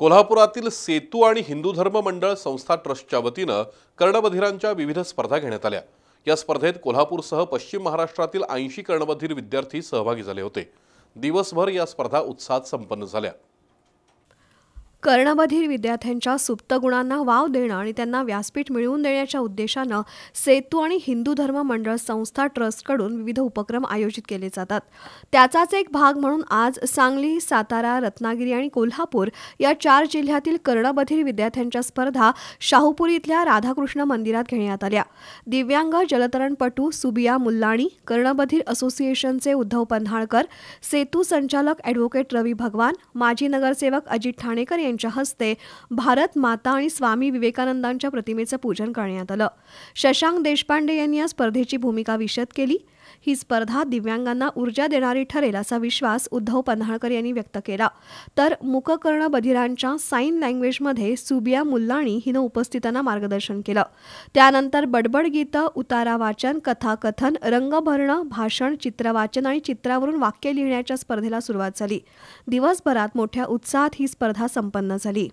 कोल्हापुरातील सेतू आणि हिंदू धर्म मंडळ संस्था ट्रस्टच्या वतीनं कर्णबधिरांच्या विविध स्पर्धा घेण्यात आल्या या स्पर्धेत कोल्हापूरसह पश्चिम महाराष्ट्रातील ऐंशी कर्णबधीर विद्यार्थी सहभागी झाले होते दिवसभर या स्पर्धा उत्साहात संपन्न झाल्या कर्णबधीर विद्यार्थ्यांच्या सुप्त गुणांना वाव देणं आणि त्यांना व्यासपीठ मिळवून देण्याच्या उद्देशानं सेतू आणि हिंदू धर्म मंडळ संस्था ट्रस्टकडून विविध उपक्रम आयोजित केले जातात त्याचाच एक भाग म्हणून आज सांगली सातारा रत्नागिरी आणि कोल्हापूर या चार जिल्ह्यातील कर्णबधीर विद्यार्थ्यांच्या स्पर्धा शाहूपुरी इथल्या राधाकृष्ण मंदिरात घेण्यात आल्या दिव्यांग जलतरणपटू सुबिया मुल्लाणी कर्णबधीर असोसिएशनचे उद्धव पन्हाळकर सेतू संचालक ॲडव्होकेट रवी भगवान माजी नगरसेवक अजित ठाणेकर यांच्या हस्ते भारत माता आणि स्वामी विवेकानंदांच्या प्रतिमेचं पूजन करण्यात आलं शशांक देशपांडे यांनी या स्पर्धेची भूमिका विशद केली ही स्पर्धा दिव्यांगांना ऊर्जा देणारी ठरेल असा विश्वास उद्धव पन्हाळकर यांनी व्यक्त केला तर मुककर्ण बधिरांच्या साईन लँग्वेजमध्ये सुबिया मुल्लाणी हिनं उपस्थितांना मार्गदर्शन केलं त्यानंतर बडबड गीतं उतारा वाचन कथाकथन रंग भाषण चित्रवाचन आणि चित्रावरून वाक्य लिहिण्याच्या स्पर्धेला सुरुवात झाली दिवसभरात मोठ्या उत्साहात ही स्पर्धा संपन्न उत्पन्न झाली